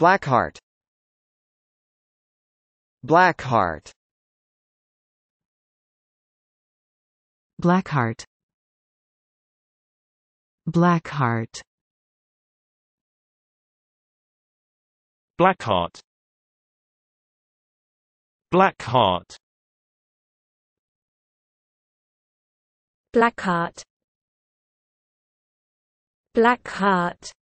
Blackheart Blackheart Blackheart Blackheart Blackheart Blackheart Blackheart Blackheart